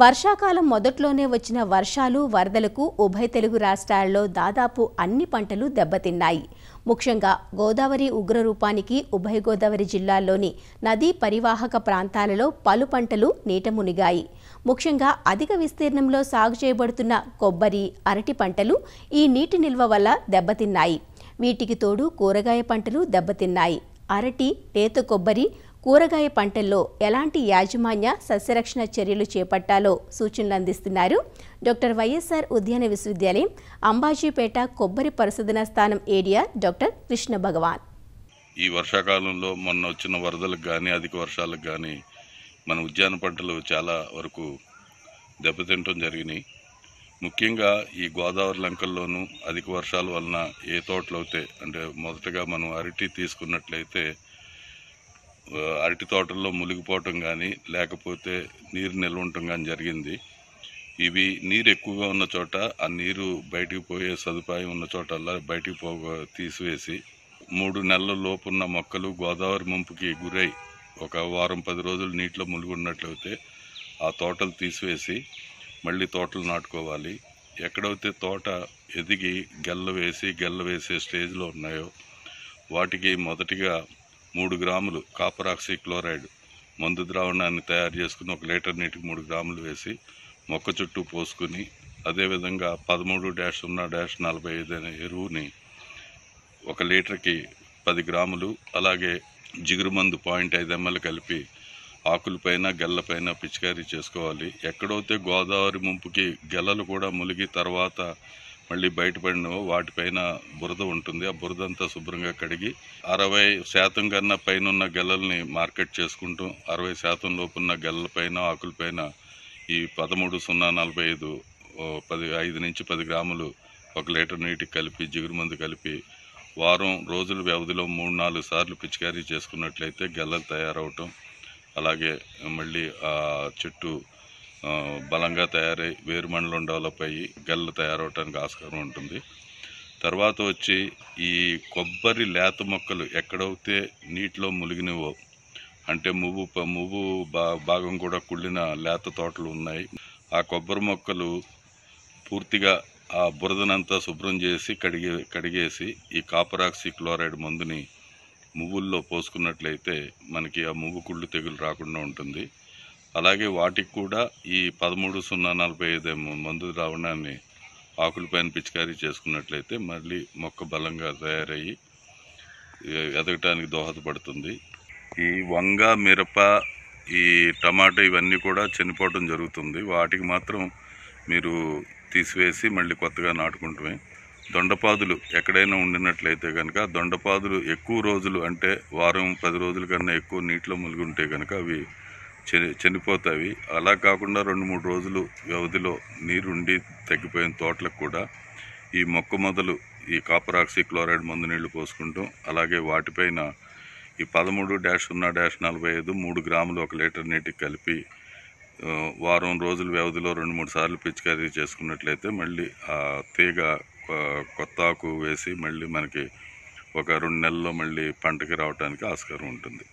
వర్షాకాలం మొదట్లోనే వచ్చిన వర్షాలు వరదలకు ఉభయ తెలుగు రాష్ట్రాల్లో దాదాపు అన్ని పంటలు దెబ్బతిన్నాయి ముఖ్యంగా గోదావరి ఉగ్రరూపానికి ఉభయ గోదావరి జిల్లాల్లోని నదీ పరివాహక ప్రాంతాలలో పలు పంటలు నీట మునిగాయి ముఖ్యంగా అధిక విస్తీర్ణంలో సాగు చేయబడుతున్న కొబ్బరి అరటి పంటలు ఈ నీటి నిల్వ వల్ల దెబ్బతిన్నాయి వీటికి తోడు కూరగాయ పంటలు దెబ్బతిన్నాయి అరటి లేత కొబ్బరి కూరగాయ పంటల్లో ఎలాంటి యాజమాన్య సస్యరక్షణ చర్యలు చేపట్టాలో సూచనలు అందిస్తున్నారు డాక్టర్ వైఎస్ఆర్ ఉద్యాన విశ్వవిద్యాలయం అంబాజీపేట కొబ్బరి పరిశోధన స్థానం ఏడియా డాక్టర్ కృష్ణ భగవాన్ ఈ వర్షాకాలంలో మొన్న వచ్చిన వరదలకు కానీ అధిక వర్షాలకు కానీ మన ఉద్యాన పంటలు చాలా వరకు దెబ్బతింటం జరిగినాయి ముఖ్యంగా ఈ గోదావరి లంకల్లోనూ అధిక వర్షాల వలన ఏ తోటలైతే అంటే మొదటగా మనం అరటి తీసుకున్నట్లయితే అరటి తోటల్లో మునిగిపోవటం కానీ లేకపోతే నీరు నిల్వ ఉండటం కానీ జరిగింది ఇవి నీరు ఎక్కువగా ఉన్న చోట ఆ నీరు బయటికి పోయే సదుపాయం ఉన్న చోట బయటికి పో తీసివేసి మూడు నెలల లోపు ఉన్న మొక్కలు గోదావరి ముంపుకి గురై ఒక వారం పది రోజులు నీటిలో ఉన్నట్లయితే ఆ తోటలు తీసివేసి మళ్ళీ తోటలు నాటుకోవాలి ఎక్కడైతే తోట ఎదిగి గెల్ల వేసి గెల్ల వేసే స్టేజ్లో ఉన్నాయో వాటికి మొదటిగా మూడు గ్రాములు కాపర్ క్లోరైడ్ మందు ద్రావణాన్ని తయారు చేసుకుని ఒక లీటర్ నీటికి మూడు గ్రాములు వేసి మొక్క చుట్టూ పోసుకుని అదేవిధంగా పదమూడు డాష్ సున్నా డాష్ నలభై ఐదు అనే ఎరువుని ఒక లీటర్కి పది గ్రాములు అలాగే జిగురు మందు పాయింట్ ఐదు ఎంఎల్ కలిపి ఆకులపైన గెల్లపైన పిచికారీ చేసుకోవాలి ఎక్కడైతే గోదావరి ముంపుకి గెలలు కూడా ములిగి తర్వాత మళ్ళీ బయటపడినవో వాటిపైన బురద ఉంటుంది ఆ బురద అంతా శుభ్రంగా కడిగి అరవై శాతం కన్నా పైన ఉన్న గెలల్ని మార్కెట్ చేసుకుంటూ అరవై శాతం లోపున్న గెలలపైన ఆకులపైన ఈ పదమూడు సున్నా నలభై ఐదు పది ఐదు నుంచి పది గ్రాములు ఒక లీటర్ నీటికి కలిపి జిగురు మందు కలిపి వారం రోజుల వ్యవధిలో మూడు నాలుగు సార్లు పిచికారీ చేసుకున్నట్లయితే గెల్లలు తయారవటం అలాగే మళ్ళీ ఆ చెట్టు బలంగా తయారై వేరు మండలం డెవలప్ అయ్యి గల్లు తయారవటానికి ఆస్కారం ఉంటుంది తర్వాత వచ్చి ఈ కొబ్బరి లేత మొక్కలు ఎక్కడైతే నీటిలో మునిగినవో అంటే మువ్వు మువ్వు భాగం కూడా కుళ్ళిన లేత తోటలు ఉన్నాయి ఆ కొబ్బరి మొక్కలు పూర్తిగా ఆ బురదనంతా శుభ్రం చేసి కడిగే కడిగేసి ఈ కాపరాక్సి క్లోరైడ్ మందుని మువ్వుల్లో పోసుకున్నట్లయితే మనకి ఆ మువ్వు కుళ్ళు తెగులు రాకుండా ఉంటుంది అలాగే వాటికి కూడా ఈ పదమూడు సున్నా నలభై ఐదు మందు ద్రావణాన్ని ఆకులపైన పిచికారీ చేసుకున్నట్లయితే మళ్ళీ మొక్క బలంగా తయారయ్యి ఎదగటానికి దోహదపడుతుంది ఈ వంగ మిరప ఈ టమాటా ఇవన్నీ కూడా చనిపోవటం జరుగుతుంది వాటికి మాత్రం మీరు తీసివేసి మళ్ళీ కొత్తగా నాటుకుంటమే దొండపాదులు ఎక్కడైనా ఉండినట్లయితే కనుక దొండపాదులు ఎక్కువ రోజులు అంటే వారం పది రోజుల కన్నా ఎక్కువ నీటిలో మునిగి ఉంటే కనుక అవి చని చనిపోతాయి అలా కాకుండా రెండు మూడు రోజులు వ్యవధిలో నీరుండి తగ్గిపోయిన తోటలకు కూడా ఈ మొక్క మొదలు ఈ కాపర్ ఆక్సిక్లోరైడ్ మందు నీళ్లు పోసుకుంటాం అలాగే వాటిపైన ఈ పదమూడు డాష్ సున్నా డాష్ నలభై ఐదు మూడు గ్రాములు ఒక లీటర్ నీటికి కలిపి వారం రోజుల వ్యవధిలో రెండు మూడు సార్లు పిచికారీ చేసుకున్నట్లయితే మళ్ళీ ఆ తీగ కొత్త ఆకు వేసి మళ్ళీ మనకి ఒక రెండు నెలల్లో మళ్ళీ పంటకి రావడానికి ఆస్కారం ఉంటుంది